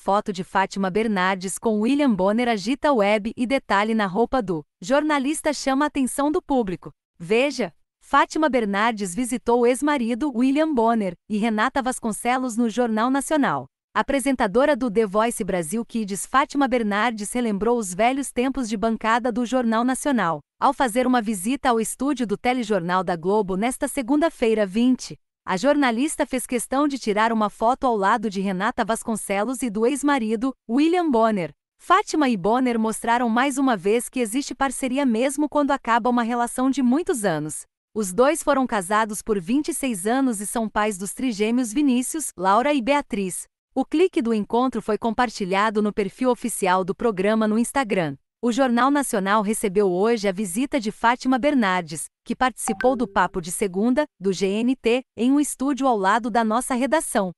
foto de Fátima Bernardes com William Bonner agita web e detalhe na roupa do jornalista chama a atenção do público. Veja, Fátima Bernardes visitou o ex-marido William Bonner e Renata Vasconcelos no Jornal Nacional. Apresentadora do The Voice Brasil Kids, Fátima Bernardes relembrou os velhos tempos de bancada do Jornal Nacional, ao fazer uma visita ao estúdio do telejornal da Globo nesta segunda-feira 20. A jornalista fez questão de tirar uma foto ao lado de Renata Vasconcelos e do ex-marido, William Bonner. Fátima e Bonner mostraram mais uma vez que existe parceria mesmo quando acaba uma relação de muitos anos. Os dois foram casados por 26 anos e são pais dos trigêmeos Vinícius, Laura e Beatriz. O clique do encontro foi compartilhado no perfil oficial do programa no Instagram. O Jornal Nacional recebeu hoje a visita de Fátima Bernardes, que participou do Papo de Segunda, do GNT, em um estúdio ao lado da nossa redação.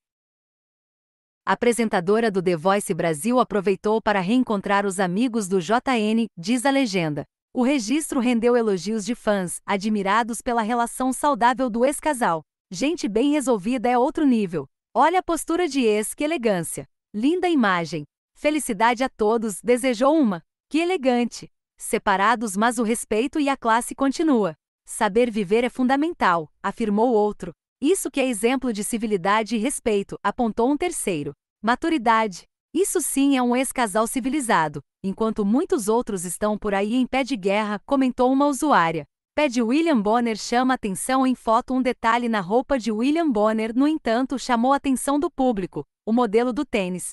A apresentadora do The Voice Brasil aproveitou para reencontrar os amigos do JN, diz a legenda. O registro rendeu elogios de fãs, admirados pela relação saudável do ex-casal. Gente bem resolvida é outro nível. Olha a postura de ex, que elegância. Linda imagem. Felicidade a todos, desejou uma. Que elegante! Separados, mas o respeito e a classe continua. Saber viver é fundamental, afirmou outro. Isso que é exemplo de civilidade e respeito, apontou um terceiro. Maturidade. Isso sim é um ex-casal civilizado, enquanto muitos outros estão por aí em pé de guerra, comentou uma usuária. Pé de William Bonner chama atenção em foto um detalhe na roupa de William Bonner, no entanto, chamou a atenção do público, o modelo do tênis.